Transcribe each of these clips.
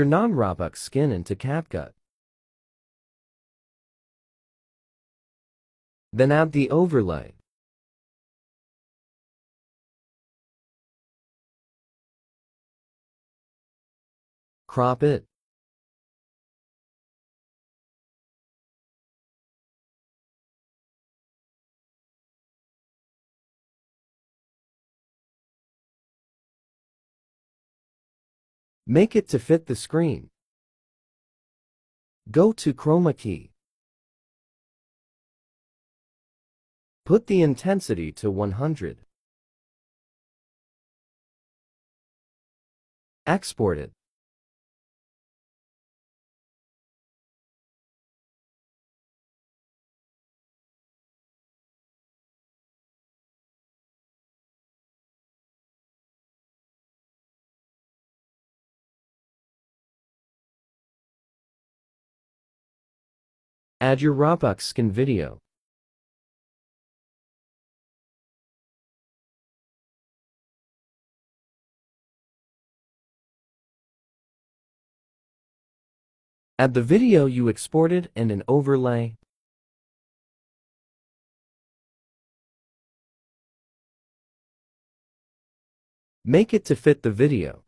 non Rabuk skin into CapCut. Then add the overlay. Crop it. Make it to fit the screen. Go to Chroma key. Put the intensity to 100. Export it. Add your Robux skin video. Add the video you exported and an overlay. Make it to fit the video.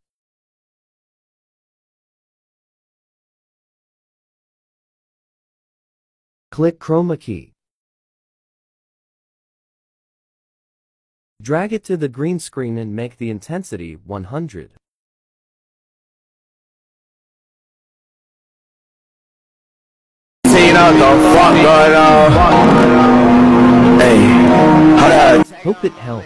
Click Chroma key. Drag it to the green screen and make the intensity 100. Hope it helped.